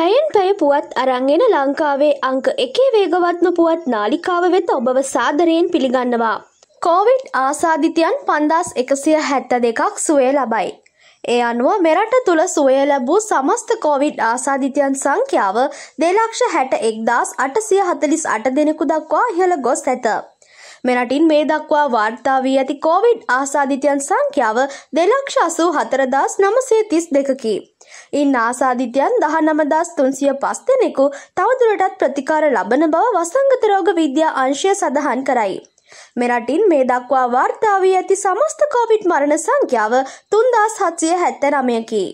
පැයෙන් පැය පුවත් අරංගෙන ලංකාවේ අංක එකේ වේගවත්ම පුවත් නාලිකාව වෙත ඔබව සාදරයෙන් පිළිගන්නවා. කෝවිට් ආසාධිතයන් පන්දස් එකසිය හැත්ත දෙකක් සුවය ලබයි. ඒ අනුව මෙරට තුළ සුවය ලැබූ සමස්ත කෝවිඩ් ආසාධිතයන් සංඛ්‍යාව දෙලක්ෂ හැට එක්දස් අටසිය හතලිස් අට දෙනෙකු දක්වා ඉහළ ගොස් ඇත. මෙරටින් මේ දක්වා වාර්තා වී ඇති කෝවිඩ් ආසාධිතයන් සංඛ්‍යාව දෙලක්ෂ අසූ හතරදස් නමසේ තිස් දෙකකි. ඉන් ආසාධිතයන් දහ නමදස් තුන්සිය පස් දෙනෙකු තවදුරටත් ප්‍රතිකාර ලබන බව වසංගතරෝග විද්‍යා අංශය සඳහන් කරයි. මෙරටින් මේ දක්වා වාර්තාාවී ඇති සමස්ත කෝවිට් මරණ සංඛ්‍යාව තුන්දස් හත්සිය හැත්ත නමයකි.